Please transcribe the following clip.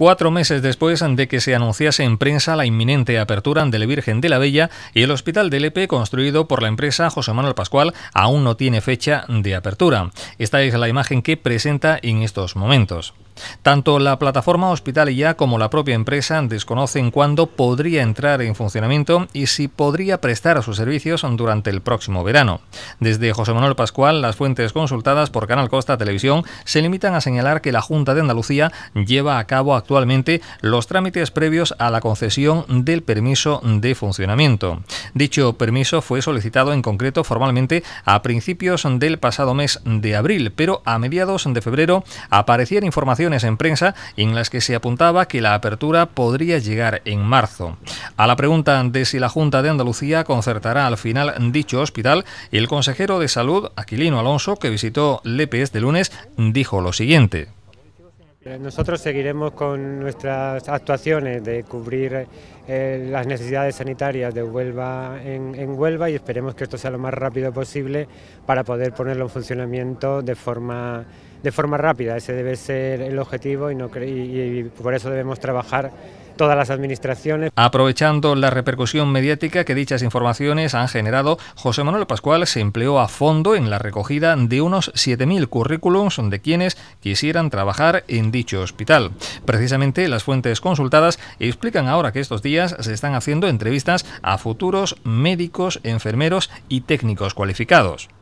cuatro meses después de que se anunciase en prensa la inminente apertura de la Virgen de la Bella y el Hospital del Lepe, construido por la empresa José Manuel Pascual, aún no tiene fecha de apertura. Esta es la imagen que presenta en estos momentos. Tanto la plataforma Hospital ya como la propia empresa desconocen cuándo podría entrar en funcionamiento y si podría prestar sus servicios durante el próximo verano. Desde José Manuel Pascual, las fuentes consultadas por Canal Costa Televisión se limitan a señalar que la Junta de Andalucía lleva a cabo actualmente los trámites previos a la concesión del permiso de funcionamiento. Dicho permiso fue solicitado en concreto formalmente a principios del pasado mes de abril, pero a mediados de febrero aparecían informaciones en prensa en las que se apuntaba que la apertura podría llegar en marzo. A la pregunta de si la Junta de Andalucía concertará al final dicho hospital, el consejero de Salud, Aquilino Alonso, que visitó Lepes de lunes, dijo lo siguiente. Eh, nosotros seguiremos con nuestras actuaciones de cubrir eh, las necesidades sanitarias de Huelva en, Huelva y esperemos que esto sea lo más rápido posible para poder ponerlo en funcionamiento de forma, de forma rápida. Ese debe ser el objetivo y, no, y por eso debemos trabajar todas las administraciones. Aprovechando la repercusión mediática que dichas informaciones han generado, José Manuel Pascual se empleó a fondo en la recogida de unos 7.000 currículums de quienes quisieran trabajar en dicho hospital. Precisamente las fuentes consultadas explican ahora que estos días se están haciendo entrevistas a futuros médicos, enfermeros y técnicos cualificados.